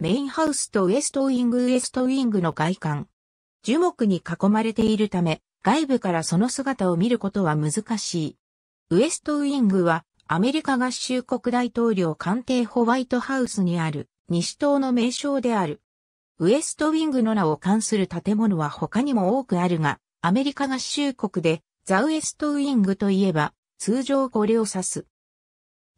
メインハウスとウエストウィングウエストウィングの外観。樹木に囲まれているため、外部からその姿を見ることは難しい。ウエストウィングは、アメリカ合衆国大統領官邸ホワイトハウスにある、西棟の名称である。ウエストウィングの名を冠する建物は他にも多くあるが、アメリカ合衆国で、ザ・ウエストウィングといえば、通常これを指す。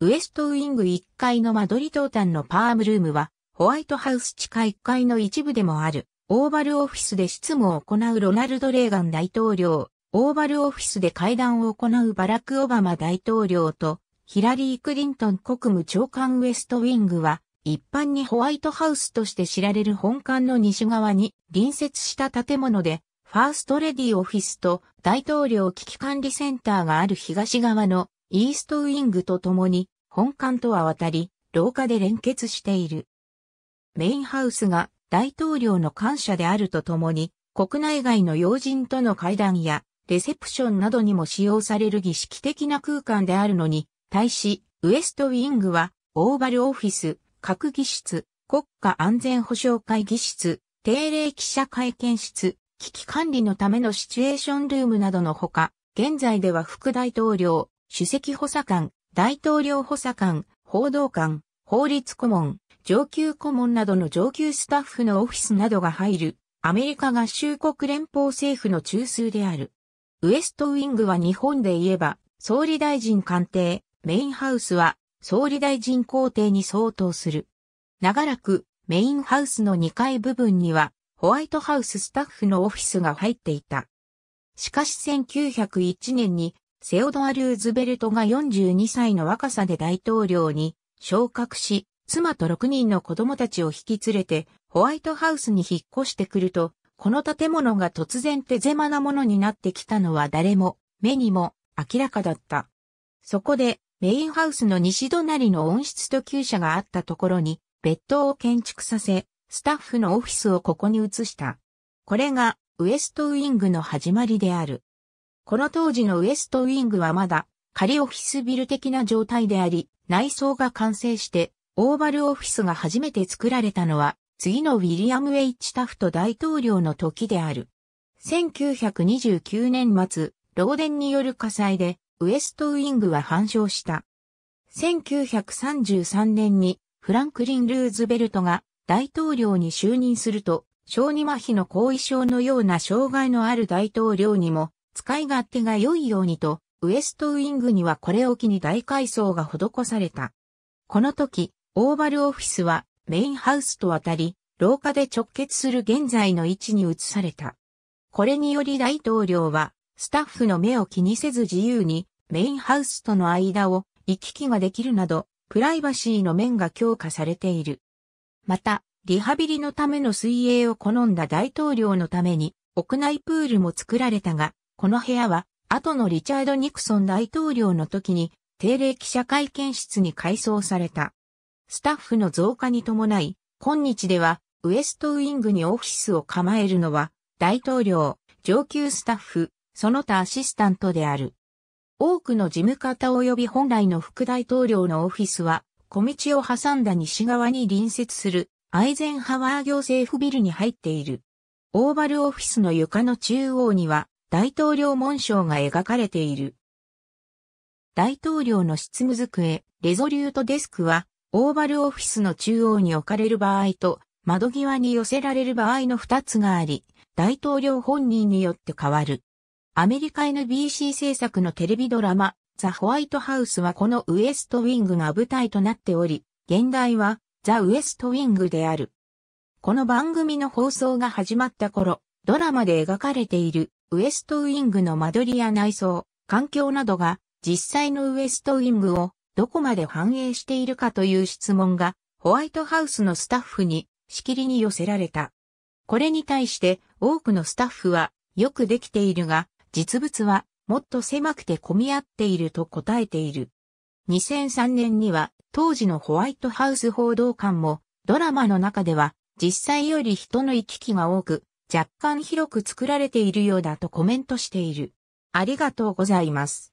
ウエストウィング1階の間取り東端のパームルームは、ホワイトハウス地下1階の一部でもある、オーバルオフィスで執務を行うロナルド・レーガン大統領、オーバルオフィスで会談を行うバラク・オバマ大統領と、ヒラリー・クリントン国務長官ウェストウィングは、一般にホワイトハウスとして知られる本館の西側に隣接した建物で、ファーストレディオフィスと大統領危機管理センターがある東側のイーストウィングと共に本館とは渡り、廊下で連結している。メインハウスが大統領の感謝であるとともに、国内外の要人との会談やレセプションなどにも使用される儀式的な空間であるのに、対し、ウエストウィングは、オーバルオフィス、核議室、国家安全保障会議室、定例記者会見室、危機管理のためのシチュエーションルームなどのほか、現在では副大統領、主席補佐官、大統領補佐官、報道官、法律顧問、上級顧問などの上級スタッフのオフィスなどが入る、アメリカ合衆国連邦政府の中枢である。ウエストウィングは日本で言えば、総理大臣官邸、メインハウスは、総理大臣公邸に相当する。長らく、メインハウスの2階部分には、ホワイトハウススタッフのオフィスが入っていた。しかし1901年に、セオドア・ルーズベルトが42歳の若さで大統領に昇格し、妻と6人の子供たちを引き連れて、ホワイトハウスに引っ越してくると、この建物が突然手狭なものになってきたのは誰も、目にも明らかだった。そこで、メインハウスの西隣の温室と厩舎があったところに、別棟を建築させ、スタッフのオフィスをここに移した。これが、ウエストウィングの始まりである。この当時のウエストウィングはまだ、仮オフィスビル的な状態であり、内装が完成して、オーバルオフィスが初めて作られたのは、次のウィリアム・ H・ タフト大統領の時である。1929年末、漏電による火災で、ウエストウィングは反焼した。1933年に、フランクリン・ルーズベルトが大統領に就任すると、小児麻痺の後遺症のような障害のある大統領にも、使い勝手が良いようにと、ウエストウィングにはこれを機に大改装が施された。この時、オーバルオフィスはメインハウスと渡り、廊下で直結する現在の位置に移された。これにより大統領は、スタッフの目を気にせず自由にメインハウスとの間を行き来ができるなど、プライバシーの面が強化されている。また、リハビリのための水泳を好んだ大統領のために、屋内プールも作られたが、この部屋は、後のリチャード・ニクソン大統領の時に、定例記者会見室に改装された。スタッフの増加に伴い、今日ではウエストウィングにオフィスを構えるのは大統領、上級スタッフ、その他アシスタントである。多くの事務方及び本来の副大統領のオフィスは、小道を挟んだ西側に隣接するアイゼンハワー行政府ビルに入っている。オーバルオフィスの床の中央には大統領紋章が描かれている。大統領の執務机、レゾリュートデスクはオーバルオフィスの中央に置かれる場合と、窓際に寄せられる場合の2つがあり、大統領本人によって変わる。アメリカ NBC 制作のテレビドラマ、ザ・ホワイトハウスはこのウエストウィングが舞台となっており、現代はザ・ウエストウィングである。この番組の放送が始まった頃、ドラマで描かれているウエストウィングの間取りや内装、環境などが実際のウエストウィングをどこまで反映しているかという質問が、ホワイトハウスのスタッフにしきりに寄せられた。これに対して多くのスタッフは、よくできているが、実物はもっと狭くて混み合っていると答えている。2003年には当時のホワイトハウス報道官もドラマの中では実際より人の行き来が多く若干広く作られているようだとコメントしている。ありがとうございます。